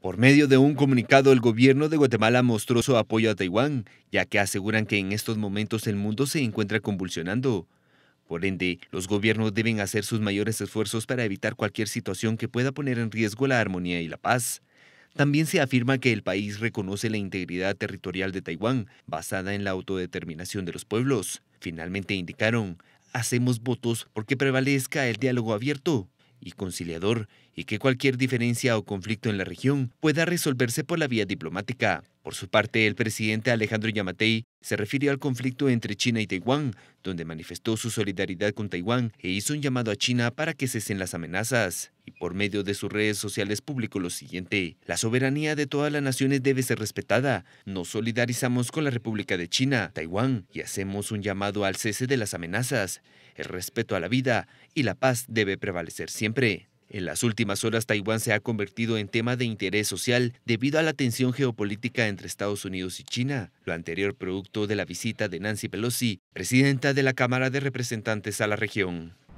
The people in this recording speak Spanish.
Por medio de un comunicado, el gobierno de Guatemala mostró su apoyo a Taiwán, ya que aseguran que en estos momentos el mundo se encuentra convulsionando. Por ende, los gobiernos deben hacer sus mayores esfuerzos para evitar cualquier situación que pueda poner en riesgo la armonía y la paz. También se afirma que el país reconoce la integridad territorial de Taiwán, basada en la autodeterminación de los pueblos. Finalmente indicaron, hacemos votos porque prevalezca el diálogo abierto y conciliador y que cualquier diferencia o conflicto en la región pueda resolverse por la vía diplomática. Por su parte, el presidente Alejandro Yamatei se refirió al conflicto entre China y Taiwán, donde manifestó su solidaridad con Taiwán e hizo un llamado a China para que cesen las amenazas. Por medio de sus redes sociales publicó lo siguiente, la soberanía de todas las naciones debe ser respetada, nos solidarizamos con la República de China, Taiwán y hacemos un llamado al cese de las amenazas, el respeto a la vida y la paz debe prevalecer siempre. En las últimas horas, Taiwán se ha convertido en tema de interés social debido a la tensión geopolítica entre Estados Unidos y China, lo anterior producto de la visita de Nancy Pelosi, presidenta de la Cámara de Representantes a la región.